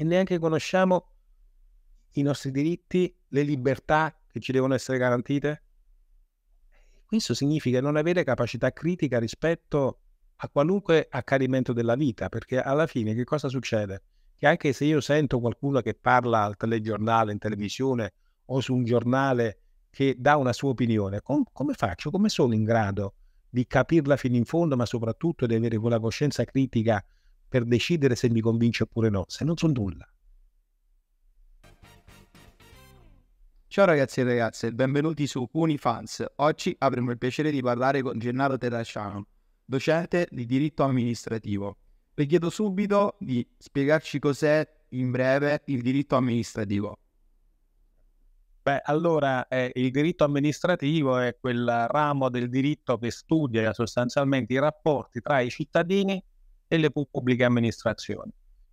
e neanche conosciamo i nostri diritti, le libertà che ci devono essere garantite? Questo significa non avere capacità critica rispetto a qualunque accadimento della vita, perché alla fine che cosa succede? Che anche se io sento qualcuno che parla al telegiornale, in televisione o su un giornale che dà una sua opinione, com- come faccio? Come sono in grado di capirla fino in fondo, ma soprattutto di avere quella coscienza critica per decidere se mi convince oppure no, se non so nulla. Ciao ragazzi e ragazze, benvenuti su Unifans. Oggi avremo il piacere di parlare con Gennaro Terracciano, docente di diritto amministrativo. Le chiedo subito di spiegarci cos'è in breve il diritto amministrativo. Beh, allora eh, il diritto amministrativo è quel ramo del diritto che studia sostanzialmente i rapporti tra i cittadini e le pubbliche amministrazioni.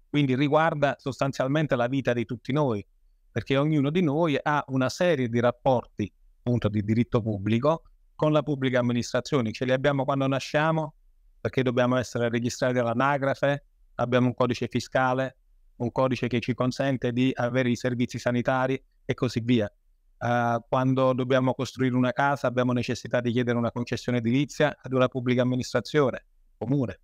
Quindi riguarda sostanzialmente la vita di tutti noi, perché ognuno di noi ha una serie di rapporti, appunto, di diritto pubblico con la pubblica amministrazione. Ce li abbiamo quando nasciamo, perché dobbiamo essere registrati all'anagrafe, abbiamo un codice fiscale, un codice che ci consente di avere i servizi sanitari e così via. Uh, quando dobbiamo costruire una casa abbiamo necessità di chiedere una concessione edilizia ad una pubblica amministrazione, comune.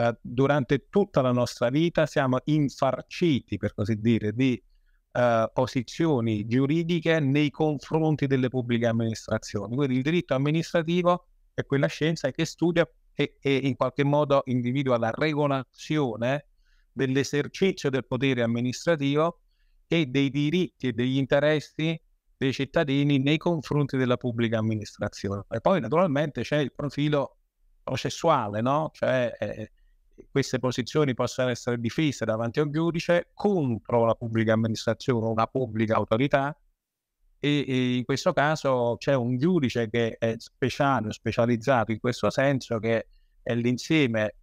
Eh, durante tutta la nostra vita siamo infarciti, per così dire, di eh, posizioni giuridiche nei confronti delle pubbliche amministrazioni. Quindi il diritto amministrativo è quella scienza che studia e, e in qualche modo individua la regolazione dell'esercizio del potere amministrativo e dei diritti e degli interessi dei cittadini nei confronti della pubblica amministrazione. E poi naturalmente c'è il profilo processuale, no? Cioè eh, queste posizioni possano essere difese davanti a un giudice contro la pubblica amministrazione o una pubblica autorità e, e, in questo caso c'è un giudice che è speciale, specializzato in questo senso che è l'insieme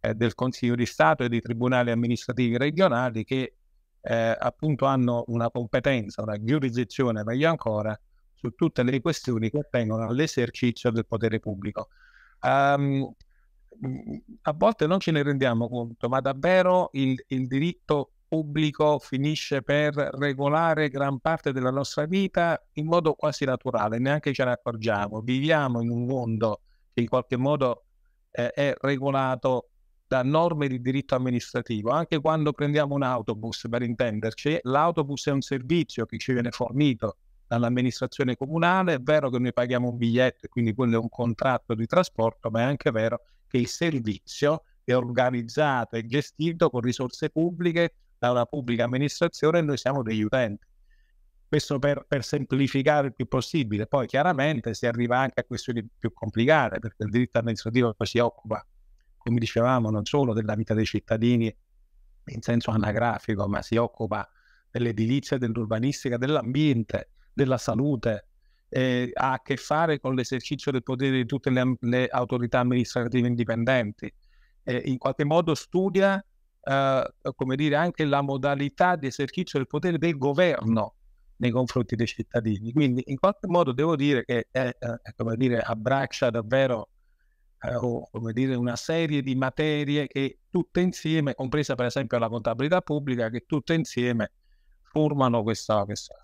eh, del Consiglio di Stato e dei tribunali amministrativi regionali che eh, appunto hanno una competenza, una giurisdizione meglio ancora su tutte le questioni che attengono all'esercizio del potere pubblico. Um, a volte non ce ne rendiamo conto, ma davvero il, il diritto pubblico finisce per regolare gran parte della nostra vita in modo quasi naturale, neanche ce ne accorgiamo. Viviamo in un mondo che in qualche modo eh, è regolato da norme di diritto amministrativo. Anche quando prendiamo un autobus, per intenderci, l'autobus è un servizio che ci viene fornito dall'amministrazione comunale. È vero che noi paghiamo un biglietto e quindi quello è un contratto di trasporto, ma è anche vero che il servizio è organizzato e gestito con risorse pubbliche dalla pubblica amministrazione e noi siamo degli utenti. Questo per, per, semplificare il più possibile. Poi chiaramente si arriva anche a questioni più complicate, perché il diritto amministrativo si occupa, come dicevamo, non solo della vita dei cittadini in senso anagrafico, ma si occupa dell'edilizia, dell'urbanistica, dell'ambiente, della salute, eh, ha a che fare con l'esercizio del potere di tutte le, le autorità amministrative indipendenti. Eh, in qualche modo studia eh, come dire, anche la modalità di esercizio del potere del governo nei confronti dei cittadini. Quindi in qualche modo devo dire che eh, eh, dire, abbraccia davvero eh, o, come dire, una serie di materie che tutte insieme, compresa per esempio la contabilità pubblica, che tutte insieme formano questa, questa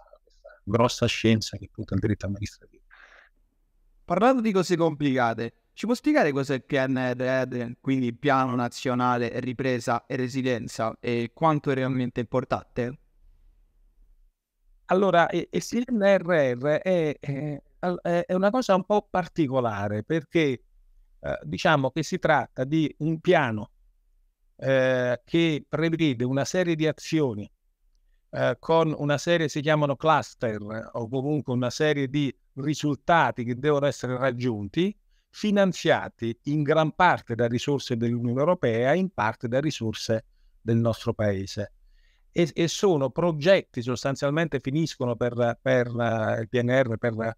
grossa scienza che punta al diritto amministrativo. Parlando di cose complicate, ci può spiegare cos'è il PNRR, quindi Piano Nazionale Ripresa e Resilienza, e quanto è realmente importante? Allora, il PNRR è, è una cosa un po' particolare perché eh, diciamo che si tratta di un piano eh, che prevede una serie di azioni eh, con una serie si chiamano cluster o comunque una serie di risultati che devono essere raggiunti, finanziati in gran parte da risorse dell'Unione Europea, in parte da risorse del nostro paese. E, e sono progetti sostanzialmente finiscono per, per uh, il PNR, per uh,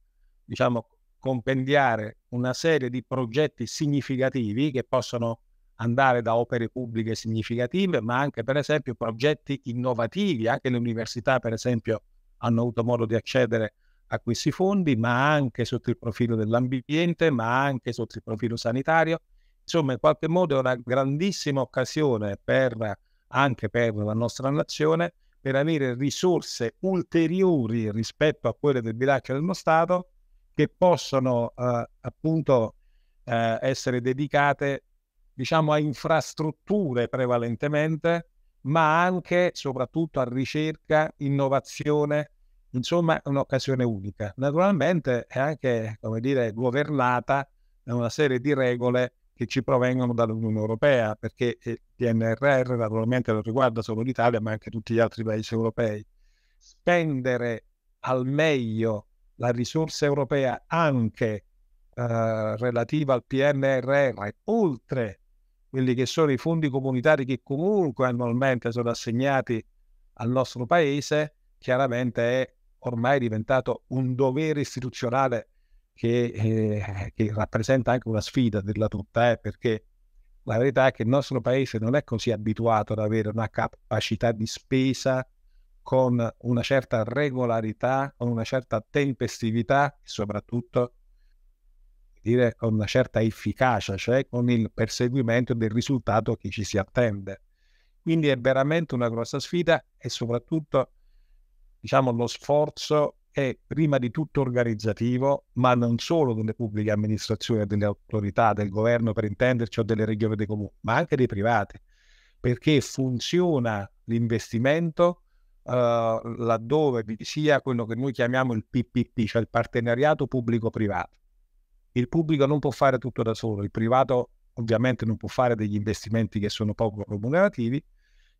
diciamo, compendiare una serie di progetti significativi che possono andare da opere pubbliche significative, ma anche per esempio progetti innovativi, anche le università per esempio hanno avuto modo di accedere a questi fondi, ma anche sotto il profilo dell'ambiente, ma anche sotto il profilo sanitario. Insomma, in qualche modo è una grandissima occasione per, anche per la nostra nazione per avere risorse ulteriori rispetto a quelle del bilancio dello Stato che possono eh, appunto eh, essere dedicate diciamo, a infrastrutture prevalentemente, ma anche e soprattutto a ricerca, innovazione, insomma un'occasione unica. Naturalmente è anche, come dire, governata da una serie di regole che ci provengono dall'Unione Europea, perché il eh, PNRR naturalmente non riguarda solo l'Italia, ma anche tutti gli altri paesi europei. Spendere al meglio la risorsa europea anche eh, relativa al PNRR, oltre quelli che sono i fondi comunitari che comunque annualmente sono assegnati al nostro paese, chiaramente è ormai diventato un dovere istituzionale che, eh, che rappresenta anche una sfida della tutta, eh, perché la verità è che il nostro paese non è così abituato ad avere una capacità di spesa con una certa regolarità, con una certa tempestività e soprattutto dire, con una certa efficacia, cioè con il perseguimento del risultato che ci si attende. Quindi è veramente una grossa sfida e soprattutto diciamo, lo sforzo è prima di tutto organizzativo, ma non solo delle pubbliche amministrazioni, delle autorità, del governo per intenderci o delle regioni dei comuni, ma anche dei privati, perché funziona l'investimento uh, laddove vi sia quello che noi chiamiamo il PPP, cioè il partenariato pubblico-privato il pubblico non può fare tutto da solo, il privato ovviamente non può fare degli investimenti che sono poco remunerativi,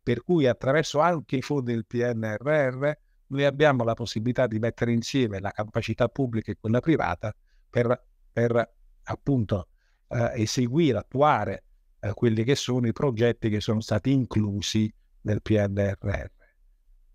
per cui attraverso anche i fondi del PNRR noi abbiamo la possibilità di mettere insieme la capacità pubblica e quella privata per, per appunto eh, eseguire, attuare eh, quelli che sono i progetti che sono stati inclusi nel PNRR. E,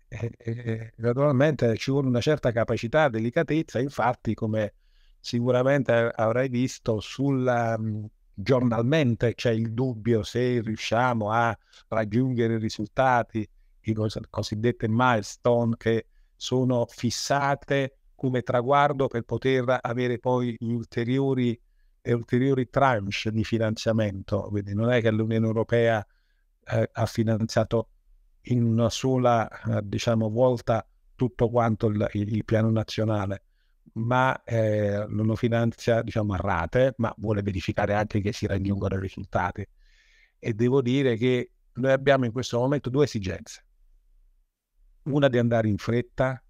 eh, e, eh, naturalmente ci vuole una certa capacità, delicatezza, infatti come sicuramente avrai visto sulla, mm, giornalmente c'è il dubbio se riusciamo a raggiungere i risultati, i cosiddetti milestone che sono fissate come traguardo per poter avere poi ulteriori, ulteriori tranche di finanziamento. Quindi non è che l'Unione Europea eh, ha finanziato in una sola eh, diciamo, volta tutto quanto il, il piano nazionale ma eh, non lo finanzia diciamo, a rate, ma vuole verificare anche che si raggiungano i risultati. E devo dire che noi abbiamo in questo momento due esigenze. Una di andare in fretta,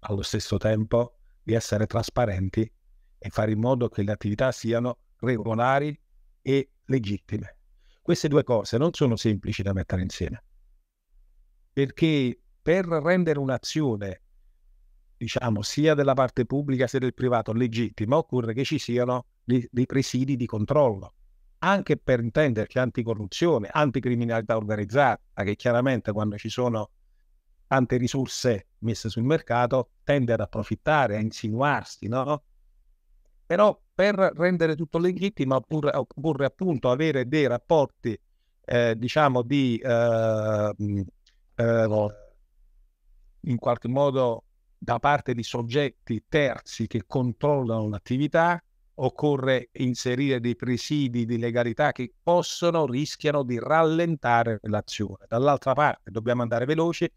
allo stesso tempo di essere trasparenti e fare in modo che le attività siano regolari e legittime. Queste due cose non sono semplici da mettere insieme, perché per rendere un'azione diciamo, sia della parte pubblica sia del privato legittima, occorre che ci siano dei presidi di controllo. Anche per intenderci anticorruzione, anticriminalità organizzata, che chiaramente quando ci sono tante risorse messe sul mercato tende ad approfittare, a insinuarsi, no? Però per rendere tutto legittimo occorre, oppure appunto avere dei rapporti, eh, diciamo, di eh, mm, eh, in qualche modo da parte di soggetti terzi che controllano l'attività, occorre inserire dei presidi di legalità che possono, rischiano di rallentare l'azione. Dall'altra parte dobbiamo andare veloci,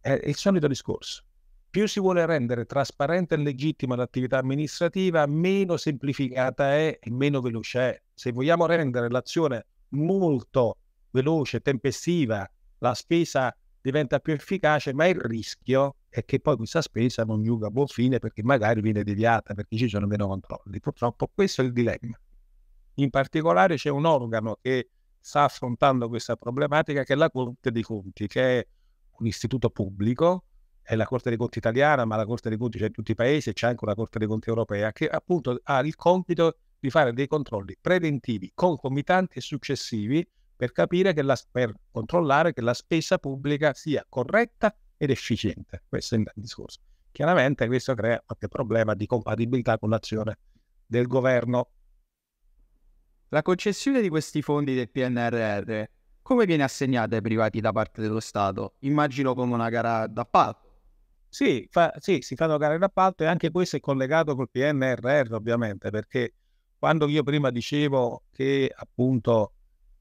è il solito discorso. Più si vuole rendere trasparente e legittima l'attività amministrativa, meno semplificata è e meno veloce è. Se vogliamo rendere l'azione molto veloce, tempestiva, la spesa diventa più efficace, ma il rischio e che poi questa spesa non giunga a buon fine perché magari viene deviata perché ci sono meno controlli. Purtroppo questo è il dilemma. In particolare c'è un organo che sta affrontando questa problematica che è la Corte dei Conti, che è un istituto pubblico, è la Corte dei Conti italiana, ma la Corte dei Conti c'è in tutti i paesi e c'è anche una Corte dei Conti europea, che appunto ha il compito di fare dei controlli preventivi, concomitanti e successivi per capire che la, per controllare che la spesa pubblica sia corretta ed efficiente. Questo è il discorso. Chiaramente questo crea qualche problema di compatibilità con l'azione del governo. La concessione di questi fondi del PNRR come viene assegnata ai privati da parte dello Stato? Immagino come una gara d'appalto. Sì, fa, sì, si fanno gare d'appalto e anche questo è collegato col PNRR ovviamente perché quando io prima dicevo che appunto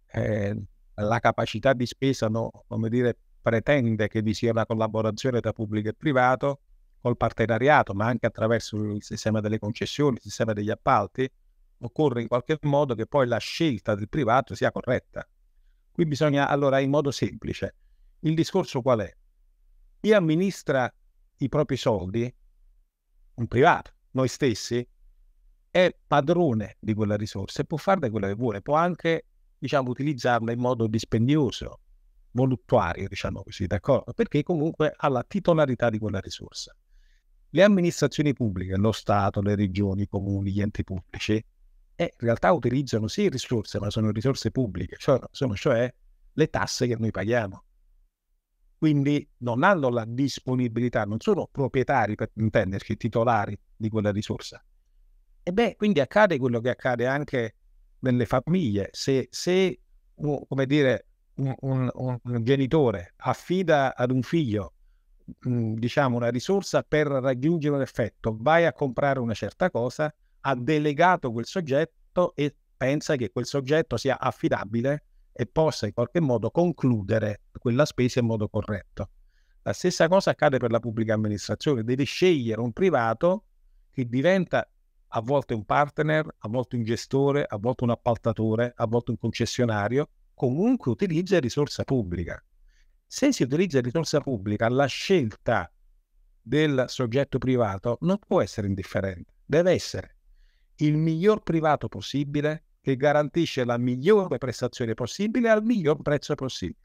eh, la capacità di spesa no, come dire, pretende che vi sia una collaborazione tra pubblico e privato, col partenariato, ma anche attraverso il sistema delle concessioni, il sistema degli appalti, occorre in qualche modo che poi la scelta del privato sia corretta. Qui bisogna allora in modo semplice. Il discorso qual è? Chi amministra i propri soldi, un privato, noi stessi, è padrone di quella risorsa e può farne quello che vuole, può anche diciamo, utilizzarla in modo dispendioso, voluttuario, diciamo così, d'accordo? Perché comunque ha la titolarità di quella risorsa. Le amministrazioni pubbliche, lo Stato, le regioni, i comuni, gli enti pubblici, eh, in realtà utilizzano sì risorse, ma sono risorse pubbliche, cioè, sono cioè le tasse che noi paghiamo. Quindi non hanno la disponibilità, non sono proprietari, per intenderci, titolari di quella risorsa. E beh, quindi accade quello che accade anche nelle famiglie. Se, se come dire, un, un, un genitore affida ad un figlio mm, diciamo una risorsa per raggiungere un effetto, vai a comprare una certa cosa, ha delegato quel soggetto e pensa che quel soggetto sia affidabile e possa in qualche modo concludere quella spesa in modo corretto. La stessa cosa accade per la pubblica amministrazione, devi scegliere un privato che diventa a volte un partner, a volte un gestore, a volte un appaltatore, a volte un concessionario, comunque utilizza risorsa pubblica. Se si utilizza risorsa pubblica, la scelta del soggetto privato non può essere indifferente, deve essere il miglior privato possibile che garantisce la migliore prestazione possibile al miglior prezzo possibile.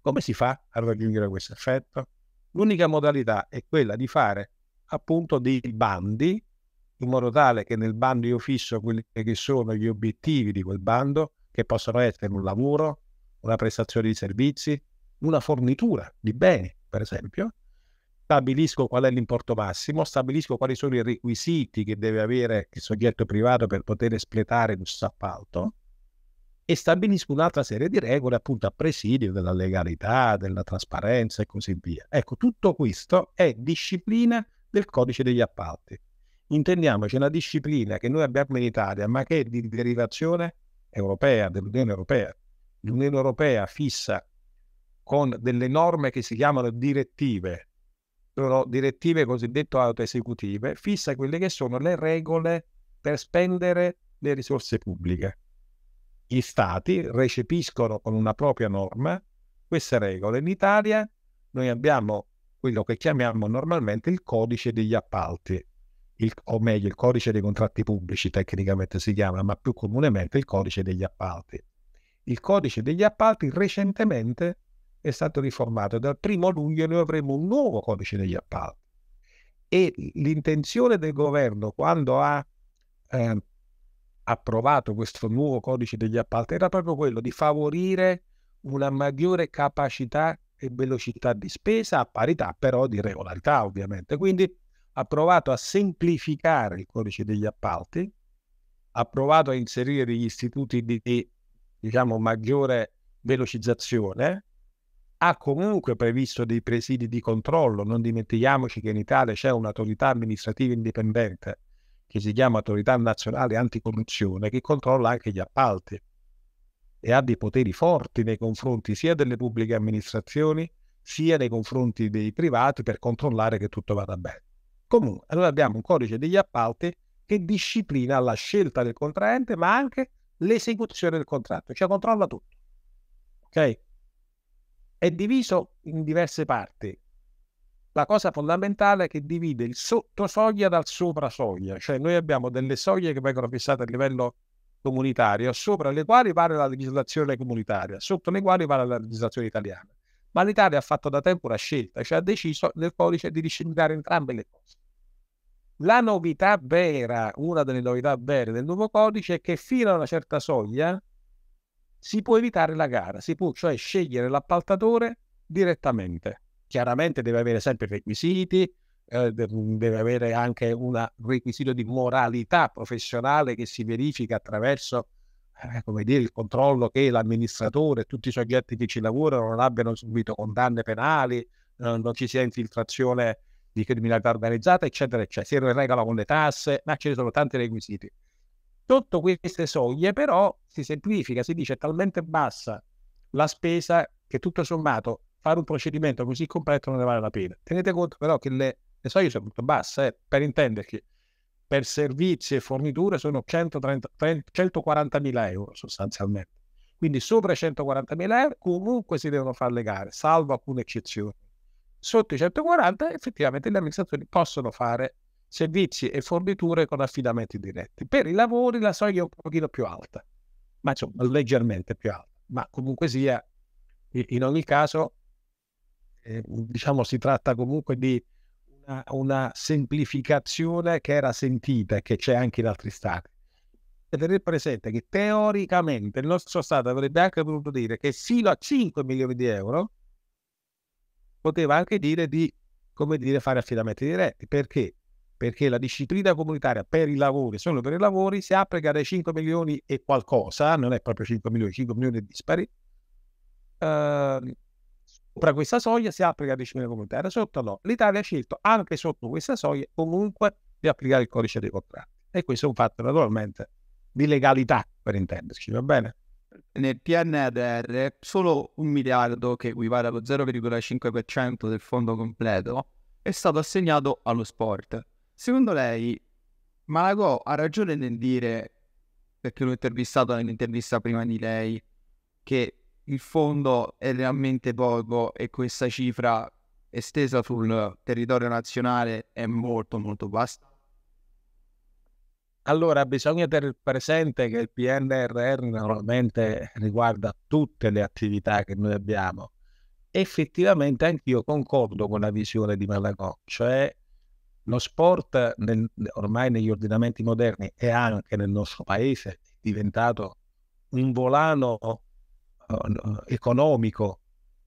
Come si fa a raggiungere questo effetto? L'unica modalità è quella di fare appunto dei bandi in modo tale che nel bando io fisso quelli che sono gli obiettivi di quel bando, che possono essere un lavoro, una prestazione di servizi, una fornitura di beni, per esempio. Stabilisco qual è l'importo massimo, stabilisco quali sono i requisiti che deve avere il soggetto privato per poter espletare questo appalto e stabilisco un'altra serie di regole appunto a presidio della legalità, della trasparenza e così via. Ecco, tutto questo è disciplina del codice degli appalti. Intendiamoci, una disciplina che noi abbiamo in Italia, ma che è di derivazione europea, dell'Unione Europea. L'Unione Europea fissa con delle norme che si chiamano direttive, sono direttive cosiddette autoesecutive, fissa quelle che sono le regole per spendere le risorse pubbliche. Gli stati recepiscono con una propria norma queste regole. In Italia noi abbiamo quello che chiamiamo normalmente il codice degli appalti, il, o meglio il codice dei contratti pubblici tecnicamente si chiama, ma più comunemente il codice degli appalti. Il codice degli appalti recentemente è stato riformato, dal primo luglio noi avremo un nuovo codice degli appalti e l'intenzione del governo quando ha eh, approvato questo nuovo codice degli appalti era proprio quello di favorire una maggiore capacità e velocità di spesa a parità però di regolarità ovviamente. Quindi ha provato a semplificare il codice degli appalti, ha provato a inserire degli istituti di, di diciamo, maggiore velocizzazione, ha comunque previsto dei presidi di controllo, non dimentichiamoci che in Italia c'è un'autorità amministrativa indipendente che si chiama Autorità Nazionale Anticorruzione che controlla anche gli appalti e ha dei poteri forti nei confronti sia delle pubbliche amministrazioni sia nei confronti dei privati per controllare che tutto vada bene. Comunque, allora abbiamo un codice degli appalti che disciplina la scelta del contraente, ma anche l'esecuzione del contratto, cioè controlla tutto. Ok? È diviso in diverse parti. La cosa fondamentale è che divide il sotto soglia dal sopra soglia, cioè noi abbiamo delle soglie che vengono fissate a livello comunitario, sopra le quali vale la legislazione comunitaria, sotto le quali vale la legislazione italiana ma l'Italia ha fatto da tempo una scelta, cioè ha deciso nel codice di disciplinare entrambe le cose. La novità vera, una delle novità vere del nuovo codice è che fino a una certa soglia si può evitare la gara, si può cioè scegliere l'appaltatore direttamente. Chiaramente deve avere sempre requisiti, eh, deve avere anche un requisito di moralità professionale che si verifica attraverso eh, come dire, il controllo che l'amministratore e tutti i soggetti che ci lavorano non abbiano subito condanne penali, eh, non ci sia infiltrazione di criminalità organizzata, eccetera, eccetera, si regala con le tasse, ma ci sono tanti requisiti. Sotto queste soglie però si semplifica, si dice talmente bassa la spesa che tutto sommato fare un procedimento così completo non ne vale la pena. Tenete conto però che le, le soglie sono molto basse, eh, per intenderci per servizi e forniture sono 130, 140.000 euro sostanzialmente. Quindi sopra i 140.000 euro comunque si devono fare le gare, salvo alcune eccezioni. Sotto i 140 effettivamente le amministrazioni possono fare servizi e forniture con affidamenti diretti. Per i lavori la soglia è un pochino più alta, ma insomma leggermente più alta. Ma comunque sia, in ogni caso, eh, diciamo si tratta comunque di una, una semplificazione che era sentita e che c'è anche in altri stati. E tenere presente che teoricamente il nostro Stato avrebbe anche potuto dire che fino a 5 milioni di euro poteva anche dire di come dire, fare affidamenti diretti. Perché? Perché la disciplina comunitaria per i lavori, solo per i lavori, si applica dai 5 milioni e qualcosa, non è proprio 5 milioni, 5 milioni di dispari, eh, sopra questa soglia si applica a 10.000 comunità, sotto no. L'Italia ha scelto anche sotto questa soglia comunque di applicare il codice dei contratti. E questo è un fatto naturalmente di legalità, per intenderci, va bene? Nel PNRR solo un miliardo, che equivale allo 0,5% del fondo completo, è stato assegnato allo sport. Secondo lei, Malagò ha ragione nel dire, perché l'ho intervistato nell'intervista prima di lei, che il fondo è realmente poco e questa cifra estesa sul territorio nazionale è molto molto bassa? Allora bisogna tenere presente che il PNRR naturalmente riguarda tutte le attività che noi abbiamo. Effettivamente anch'io concordo con la visione di Malagò, cioè lo sport nel, ormai negli ordinamenti moderni e anche nel nostro paese è diventato un volano economico,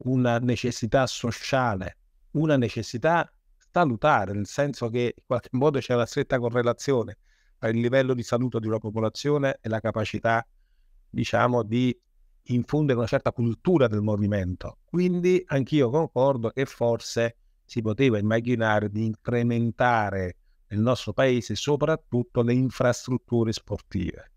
una necessità sociale, una necessità salutare, nel senso che in qualche modo c'è una stretta correlazione tra il livello di salute di una popolazione e la capacità, diciamo, di infondere una certa cultura del movimento. Quindi anch'io concordo che forse si poteva immaginare di incrementare nel nostro paese soprattutto le infrastrutture sportive.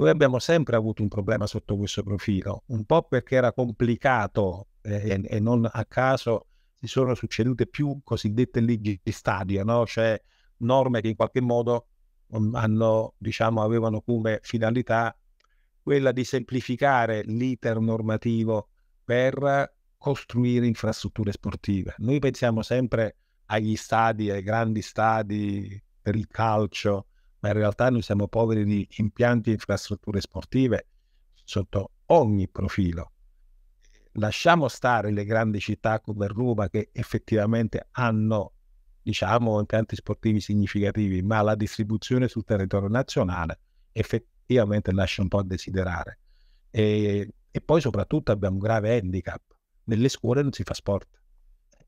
Noi abbiamo sempre avuto un problema sotto questo profilo, un po' perché era complicato eh, e, non a caso si sono succedute più cosiddette leggi di stadio, no? cioè norme che in qualche modo mm, hanno, diciamo, avevano come finalità quella di semplificare l'iter normativo per costruire infrastrutture sportive. Noi pensiamo sempre agli stadi, ai grandi stadi per il calcio, ma in realtà noi siamo poveri di impianti e infrastrutture sportive sotto ogni profilo. Lasciamo stare le grandi città come Roma che effettivamente hanno diciamo, impianti sportivi significativi, ma la distribuzione sul territorio nazionale effettivamente lascia un po' a desiderare. E, e poi soprattutto abbiamo un grave handicap, nelle scuole non si fa sport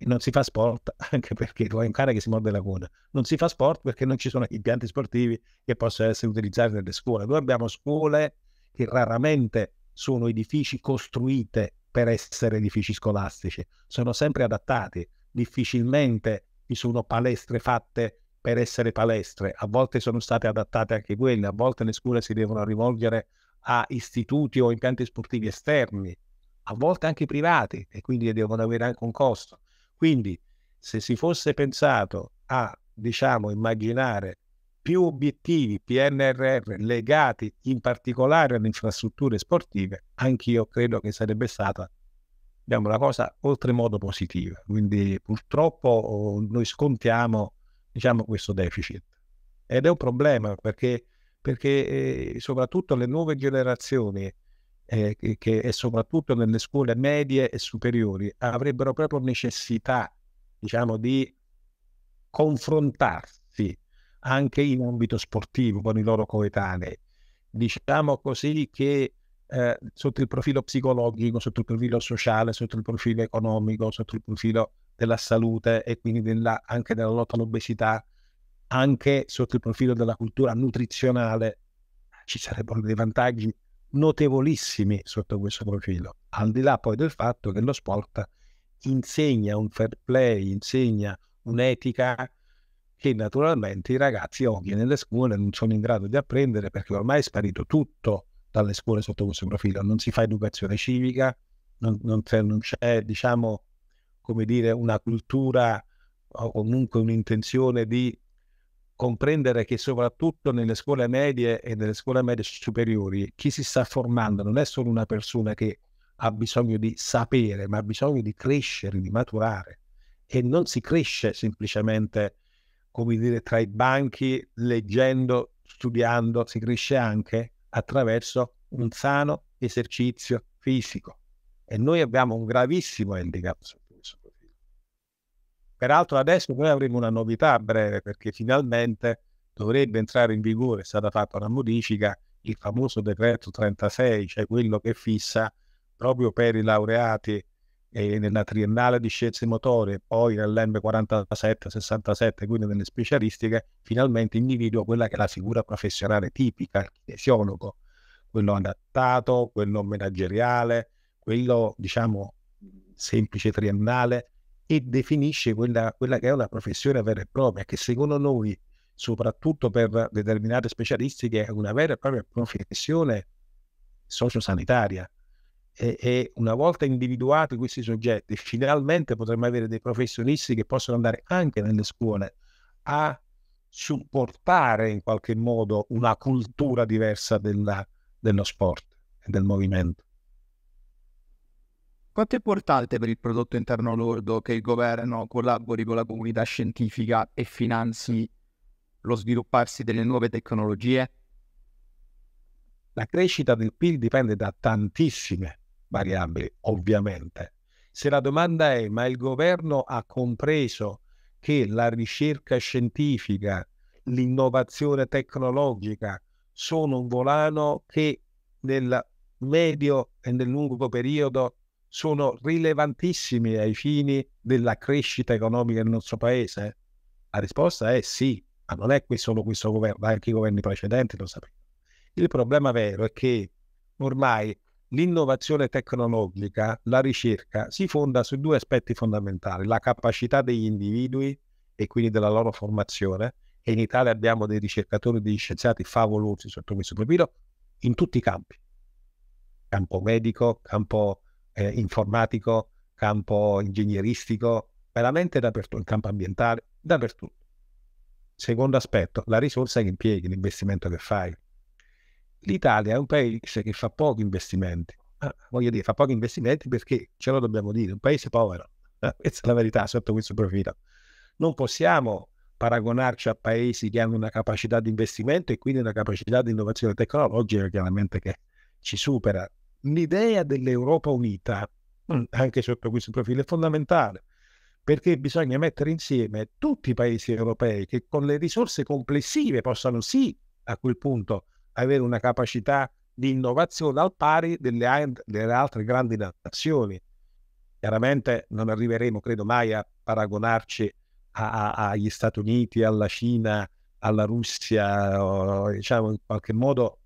non si fa sport anche perché tu hai un cane che si morde la coda, non si fa sport perché non ci sono impianti sportivi che possono essere utilizzati nelle scuole. Noi abbiamo scuole che raramente sono edifici costruite per essere edifici scolastici, sono sempre adattati, difficilmente ci sono palestre fatte per essere palestre, a volte sono state adattate anche quelle, a volte le scuole si devono rivolgere a istituti o impianti sportivi esterni, a volte anche privati e quindi devono avere anche un costo. Quindi se si fosse pensato a, diciamo, immaginare più obiettivi PNRR legati in particolare alle infrastrutture sportive, anch'io credo che sarebbe stata diciamo, una cosa oltremodo positiva. Quindi purtroppo noi scontiamo diciamo, questo deficit ed è un problema perché, perché eh, soprattutto le nuove generazioni eh, che e soprattutto nelle scuole medie e superiori avrebbero proprio necessità, diciamo, di confrontarsi anche in ambito sportivo con i loro coetanei. Diciamo così che eh, sotto il profilo psicologico, sotto il profilo sociale, sotto il profilo economico, sotto il profilo della salute e quindi della, anche della lotta all'obesità, anche sotto il profilo della cultura nutrizionale, ci sarebbero dei vantaggi notevolissimi sotto questo profilo, al di là poi del fatto che lo sport insegna un fair play, insegna un'etica che naturalmente i ragazzi oggi nelle scuole non sono in grado di apprendere perché ormai è sparito tutto dalle scuole sotto questo profilo, non si fa educazione civica, non, non, c'è, non c'è, diciamo, come dire, una cultura o comunque un'intenzione di comprendere che soprattutto nelle scuole medie e nelle scuole medie superiori chi si sta formando non è solo una persona che ha bisogno di sapere, ma ha bisogno di crescere, di maturare. E non si cresce semplicemente, come dire, tra i banchi, leggendo, studiando, si cresce anche attraverso un sano esercizio fisico. E noi abbiamo un gravissimo handicap Peraltro adesso noi avremo una novità a breve perché finalmente dovrebbe entrare in vigore, è stata fatta una modifica, il famoso decreto 36, cioè quello che fissa proprio per i laureati eh, nella triennale di scienze motorie, poi nell'M47, 67, quindi nelle specialistiche, finalmente individua quella che è la figura professionale tipica, il chinesiologo, quello adattato, quello manageriale, quello diciamo semplice triennale e definisce quella, quella che è una professione vera e propria, che secondo noi, soprattutto per determinate specialistiche, è una vera e propria professione sociosanitaria. E, e, una volta individuati questi soggetti, finalmente potremmo avere dei professionisti che possono andare anche nelle scuole a supportare in qualche modo una cultura diversa della, dello sport e del movimento. Quanto è importante per il prodotto interno lordo che il governo collabori con la comunità scientifica e finanzi lo svilupparsi delle nuove tecnologie? La crescita del PIL dipende da tantissime variabili, ovviamente. Se la domanda è ma il governo ha compreso che la ricerca scientifica, l'innovazione tecnologica sono un volano che nel medio e nel lungo periodo sono rilevantissimi ai fini della crescita economica del nostro paese? La risposta è sì, ma non è solo questo governo, anche i governi precedenti lo sapevano. Il problema vero è che ormai l'innovazione tecnologica, la ricerca, si fonda su due aspetti fondamentali, la capacità degli individui e quindi della loro formazione, e in Italia abbiamo dei ricercatori, degli scienziati favolosi sotto questo profilo, in tutti i campi, campo medico, campo eh, informatico, campo ingegneristico, veramente dappertutto, in campo ambientale, dappertutto. Secondo aspetto, la risorsa che impieghi, l'investimento che fai. L'Italia è un paese che fa pochi investimenti. Ah, voglio dire, fa pochi investimenti perché ce lo dobbiamo dire, è un paese povero. Eh, questa è la verità sotto questo profilo. Non possiamo paragonarci a paesi che hanno una capacità di investimento e quindi una capacità di innovazione tecnologica chiaramente che ci supera l'idea dell'Europa unita, mm. anche sotto questo profilo, è fondamentale perché bisogna mettere insieme tutti i paesi europei che con le risorse complessive possano sì a quel punto avere una capacità di innovazione al pari delle, delle altre grandi nazioni. Chiaramente non arriveremo, credo mai, a paragonarci a, a, agli Stati Uniti, alla Cina, alla Russia, o, diciamo in qualche modo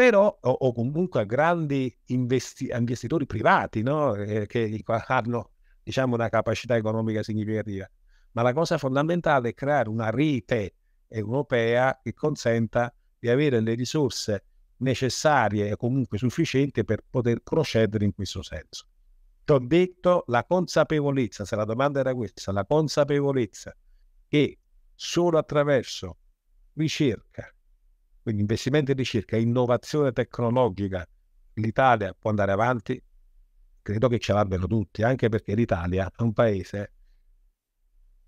però, o, o comunque a grandi investi- investitori privati no? eh, che hanno diciamo, una capacità economica significativa. Ma la cosa fondamentale è creare una rete europea che consenta di avere le risorse necessarie e comunque sufficienti per poter procedere in questo senso. Ti ho detto la consapevolezza, se la domanda era questa, la consapevolezza che solo attraverso ricerca, quindi investimenti in ricerca, e innovazione tecnologica, l'Italia può andare avanti, credo che ce l'abbiano tutti, anche perché l'Italia è un paese,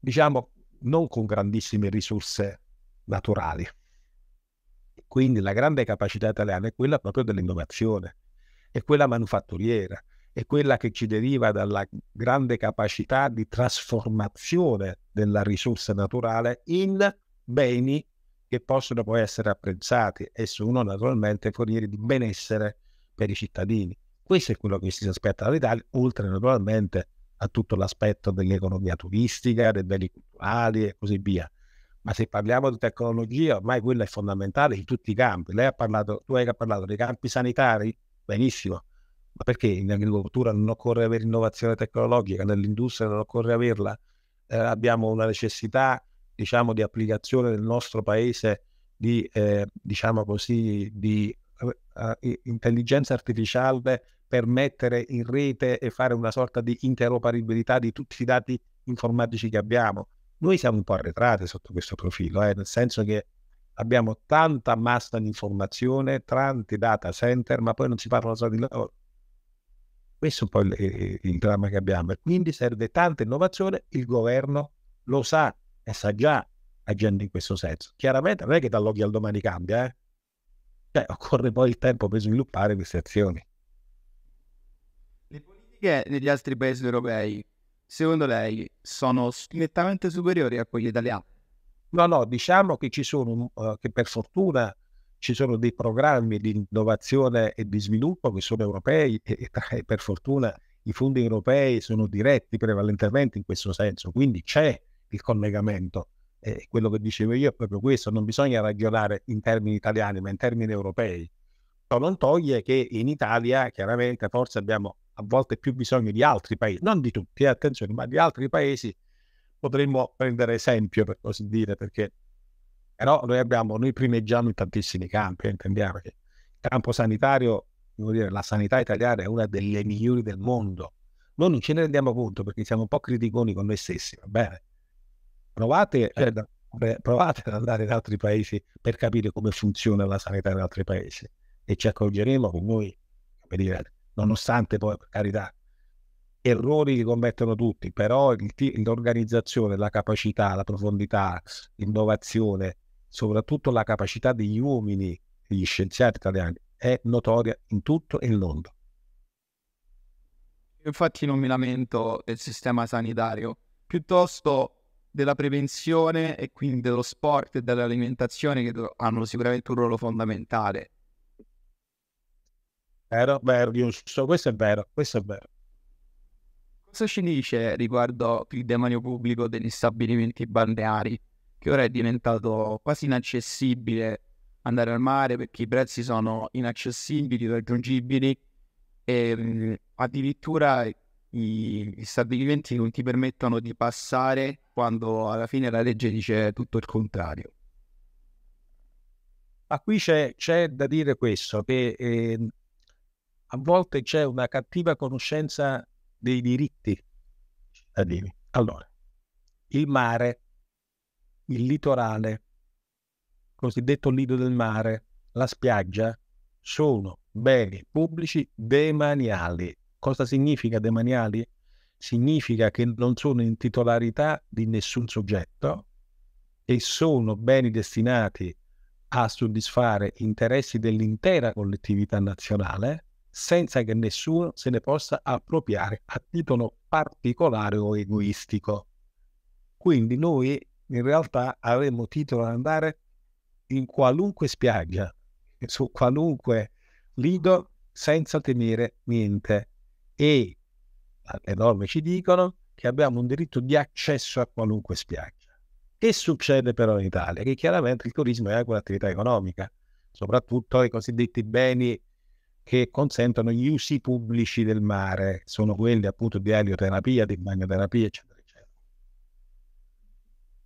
diciamo, non con grandissime risorse naturali. Quindi la grande capacità italiana è quella proprio dell'innovazione, è quella manufatturiera, è quella che ci deriva dalla grande capacità di trasformazione della risorsa naturale in beni che possono poi essere apprezzati e sono naturalmente fornieri di benessere per i cittadini. Questo è quello che si aspetta dall'Italia, oltre naturalmente a tutto l'aspetto dell'economia turistica, dei beni culturali e così via. Ma se parliamo di tecnologia, ormai quella è fondamentale in tutti i campi. Lei ha parlato, tu hai parlato dei campi sanitari, benissimo, ma perché in agricoltura non occorre avere innovazione tecnologica, nell'industria non occorre averla? Eh, abbiamo una necessità diciamo, di applicazione nel nostro paese di, eh, diciamo così, di uh, eh, intelligenza artificiale per mettere in rete e fare una sorta di interoperabilità di tutti i dati informatici che abbiamo. Noi siamo un po' arretrati sotto questo profilo, eh, nel senso che abbiamo tanta massa di informazione, tanti data center, ma poi non si parla solo di loro. Questo è un po' il, il, il dramma che abbiamo. Quindi serve tanta innovazione, il governo lo sa e sta già agendo in questo senso. Chiaramente non è che dall'oggi al domani cambia, eh? Cioè, occorre poi il tempo per sviluppare queste azioni. Le politiche negli altri paesi europei, secondo lei, sono nettamente superiori a quelle italiane? No, no, diciamo che ci sono, uh, che per fortuna ci sono dei programmi di innovazione e di sviluppo che sono europei e, e per fortuna i fondi europei sono diretti prevalentemente in questo senso, quindi c'è il collegamento. E quello che dicevo io è proprio questo, non bisogna ragionare in termini italiani ma in termini europei. Ciò non toglie che in Italia chiaramente forse abbiamo a volte più bisogno di altri paesi, non di tutti, eh, attenzione, ma di altri paesi potremmo prendere esempio per così dire, perché però noi abbiamo, noi primeggiamo in tantissimi campi, eh, intendiamo che il campo sanitario, devo dire, la sanità italiana è una delle migliori del mondo. Noi non ce ne rendiamo conto perché siamo un po' criticoni con noi stessi, va bene? Provate, eh. cioè, provate ad andare in altri paesi per capire come funziona la sanità in altri paesi e ci accorgeremo che noi, per dire, nonostante poi, per carità, errori li commettono tutti, però l'organizzazione, la capacità, la profondità, l'innovazione, soprattutto la capacità degli uomini, degli scienziati italiani, è notoria in tutto il mondo. Infatti non mi lamento del sistema sanitario, piuttosto della prevenzione e quindi dello sport e dell'alimentazione che hanno sicuramente un ruolo fondamentale. Vero, vero, giusto, questo è vero, questo è vero. Cosa ci dice riguardo il demanio pubblico degli stabilimenti balneari, che ora è diventato quasi inaccessibile andare al mare perché i prezzi sono inaccessibili, irraggiungibili e mm, addirittura i, i stabilimenti non ti permettono di passare quando alla fine la legge dice tutto il contrario. Ma qui c'è, c'è da dire questo, che eh, a volte c'è una cattiva conoscenza dei diritti cittadini. Allora, il mare, il litorale, il cosiddetto nido del mare, la spiaggia, sono beni pubblici demaniali Cosa significa demaniali? Significa che non sono in titolarità di nessun soggetto e sono beni destinati a soddisfare interessi dell'intera collettività nazionale senza che nessuno se ne possa appropriare a titolo particolare o egoistico. Quindi noi in realtà avremmo titolo ad andare in qualunque spiaggia, su qualunque lido senza temere niente e le norme ci dicono che abbiamo un diritto di accesso a qualunque spiaggia. Che succede però in Italia? Che chiaramente il turismo è anche un'attività economica, soprattutto i cosiddetti beni che consentono gli usi pubblici del mare, sono quelli appunto di alioterapia, di bagnoterapia, eccetera, eccetera.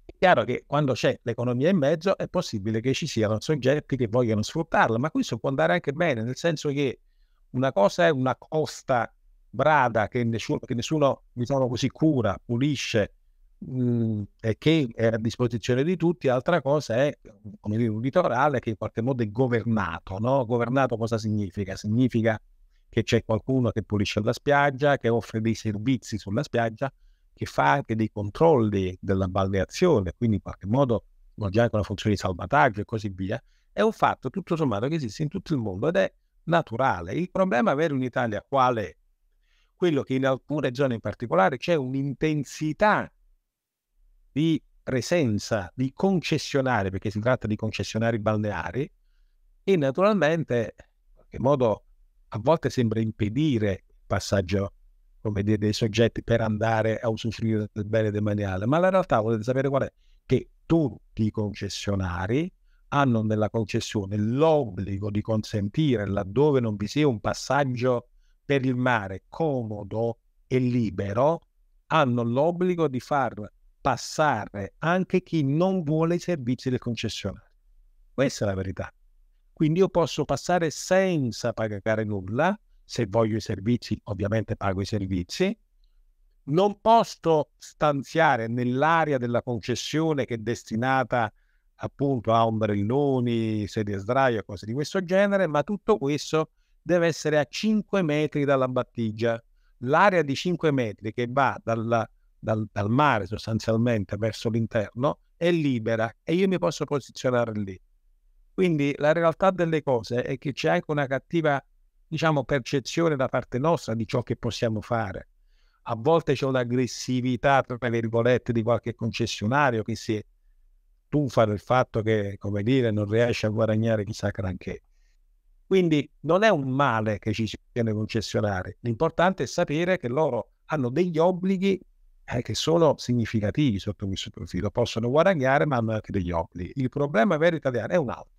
È chiaro che quando c'è l'economia in mezzo è possibile che ci siano soggetti che vogliono sfruttarla, ma questo può andare anche bene, nel senso che una cosa è una costa brada che nessuno, che nessuno diciamo così, cura, pulisce mh, mm, e che è a disposizione di tutti, altra cosa è come dire, un litorale che in qualche modo è governato. No? Governato cosa significa? Significa che c'è qualcuno che pulisce la spiaggia, che offre dei servizi sulla spiaggia, che fa anche dei controlli della balneazione, quindi in qualche modo svolge anche una funzione di salvataggio e così via. È un fatto tutto sommato che esiste in tutto il mondo ed è naturale. Il problema vero in Italia qual è? quello che in alcune zone in particolare c'è un'intensità di presenza di concessionari, perché si tratta di concessionari balneari, e naturalmente in qualche modo a volte sembra impedire il passaggio come dire, dei soggetti per andare a usufruire del bene demaniale, ma la realtà volete sapere qual è? Che tutti i concessionari hanno nella concessione l'obbligo di consentire, laddove non vi sia un passaggio per il mare comodo e libero hanno l'obbligo di far passare anche chi non vuole i servizi del concessionario. Questa è la verità. Quindi io posso passare senza pagare nulla, se voglio i servizi ovviamente pago i servizi, non posso stanziare nell'area della concessione che è destinata appunto a ombrelloni, sedie a sdraio e cose di questo genere, ma tutto questo deve essere a 5 metri dalla battigia. L'area di 5 metri che va dalla, dal, dal mare sostanzialmente verso l'interno è libera e io mi posso posizionare lì. Quindi la realtà delle cose è che c'è anche una cattiva, diciamo, percezione da parte nostra di ciò che possiamo fare. A volte c'è un'aggressività, tra virgolette, di qualche concessionario che si tuffa del fatto che, come dire, non riesce a guadagnare chissà granché. Quindi non è un male che ci siano i concessionari, l'importante è sapere che loro hanno degli obblighi eh, che sono significativi sotto questo profilo, possono guadagnare ma hanno anche degli obblighi. Il problema vero italiano è un altro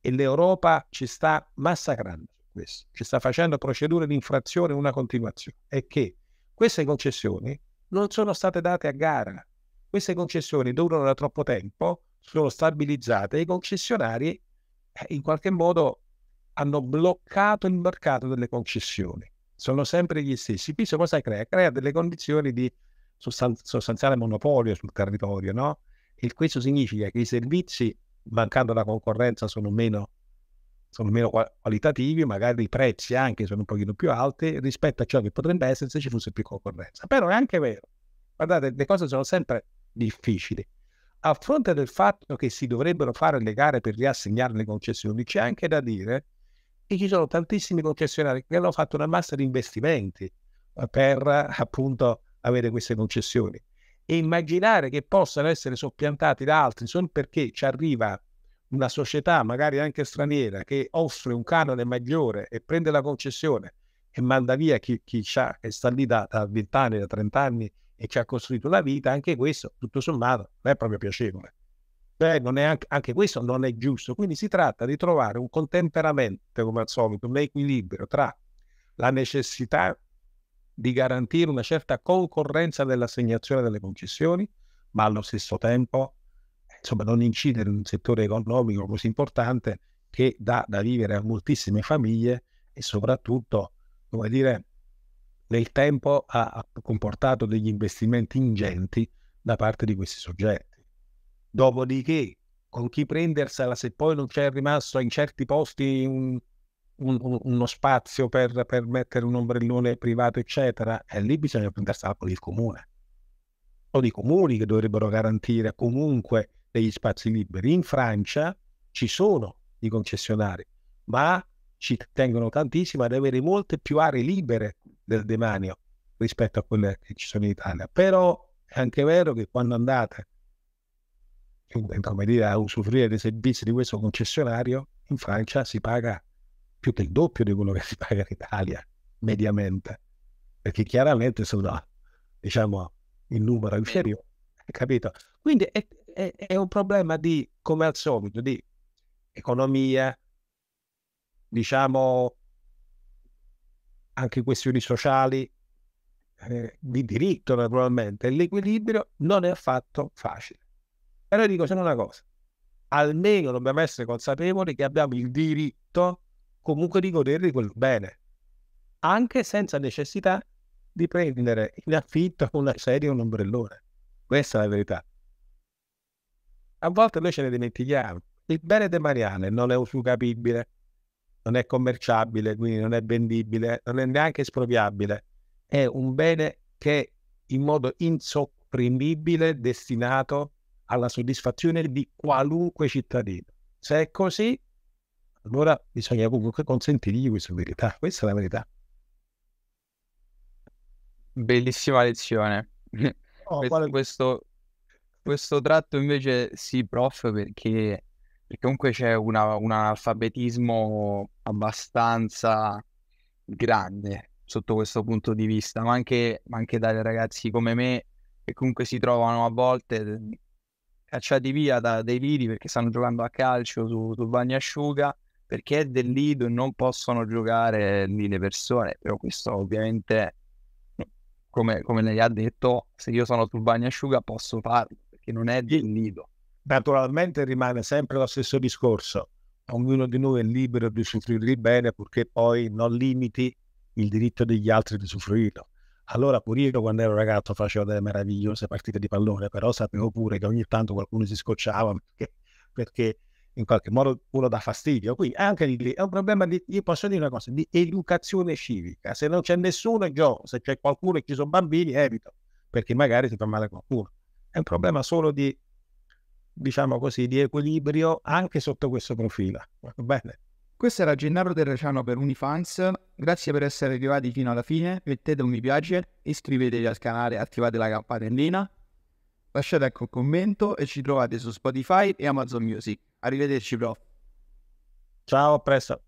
e l'Europa ci sta massacrando su questo, ci sta facendo procedure di infrazione una continuazione, è che queste concessioni non sono state date a gara, queste concessioni durano da troppo tempo, sono stabilizzate e i concessionari eh, in qualche modo hanno bloccato il mercato delle concessioni. Sono sempre gli stessi. Questo cosa crea? Crea delle condizioni di sostanziale monopolio sul territorio, no? E questo significa che i servizi, mancando la concorrenza, sono meno, sono meno qualitativi, magari i prezzi anche sono un pochino più alti rispetto a ciò che potrebbe essere se ci fosse più concorrenza. Però è anche vero, guardate, le cose sono sempre difficili a fronte del fatto che si dovrebbero fare le gare per riassegnare le concessioni, c'è anche da dire che ci sono tantissimi concessionari che hanno fatto una massa di investimenti eh, per appunto avere queste concessioni. E immaginare che possano essere soppiantati da altri solo perché ci arriva una società, magari anche straniera, che offre un canone maggiore e prende la concessione e manda via chi, chi c'ha, che sta lì da, da 20 anni, da 30 anni e ci ha costruito la vita, anche questo, tutto sommato, non è proprio piacevole. Cioè, anche, anche, questo non è giusto. Quindi si tratta di trovare un contemperamento, come al solito, un equilibrio tra la necessità di garantire una certa concorrenza nell'assegnazione delle concessioni, ma allo stesso tempo insomma, non incidere in un settore economico così importante che dà da vivere a moltissime famiglie e soprattutto come dire, nel tempo ha comportato degli investimenti ingenti da parte di questi soggetti. Dopodiché, con chi prendersela se poi non c'è rimasto in certi posti un, un, uno spazio per, per, mettere un ombrellone privato, eccetera, e eh, lì bisogna prendersela con il comune. Sono i comuni che dovrebbero garantire comunque degli spazi liberi. In Francia ci sono i concessionari, ma ci tengono tantissimo ad avere molte più aree libere del demanio rispetto a quelle che ci sono in Italia. Però è anche vero che quando andate come dire, a usufruire dei servizi di questo concessionario, in Francia si paga più del doppio di quello che si paga in Italia, mediamente, perché chiaramente sono, diciamo, il numero inferiore, capito? Quindi è, è, è un problema di, come al solito, di economia, diciamo, anche questioni sociali, eh, di diritto naturalmente, l'equilibrio non è affatto facile. Però dico solo una cosa, almeno dobbiamo essere consapevoli che abbiamo il diritto comunque di godere di quel bene, anche senza necessità di prendere in affitto una sedia o un ombrellone. Questa è la verità. A volte noi ce ne dimentichiamo. Il bene demaniale non è usucapibile, non è commerciabile, quindi non è vendibile, non è neanche espropriabile. È un bene che in modo insopprimibile è destinato alla soddisfazione di qualunque cittadino. Se è così, allora bisogna comunque consentirgli questa verità. Questa è la verità. Bellissima lezione. Oh, questo, quale... questo, questo tratto invece sì, prof, perché perché comunque c'è una, un analfabetismo abbastanza grande sotto questo punto di vista, ma anche, ma anche da ragazzi come me che comunque si trovano a volte cacciati via da dei lidi perché stanno giocando a calcio su, su bagnasciuga perché è del lido e non possono giocare lì le persone, però questo ovviamente come, come lei ha detto, se io sono sul bagnasciuga posso farlo perché non è del lido Naturalmente rimane sempre lo stesso discorso, ognuno di noi è libero di soffrire di bene purché poi non limiti il diritto degli altri di usufruirlo. Allora pure io quando ero ragazzo facevo delle meravigliose partite di pallone, però sapevo pure che ogni tanto qualcuno si scocciava perché, perché in qualche modo uno dà fastidio. Qui anche lì è un problema di, io posso dire una cosa, di educazione civica. Se non c'è nessuno gioco, se c'è qualcuno e ci sono bambini, evito, perché magari si fa male a qualcuno. È un problema solo di diciamo così, di equilibrio anche sotto questo profilo. Bene. Questo era Gennaro Terraciano per Unifans, grazie per essere arrivati fino alla fine, mettete un mi piace, iscrivetevi al canale, attivate la campanellina, lasciate anche un commento e ci trovate su Spotify e Amazon Music. Arrivederci prof. Ciao, a presto.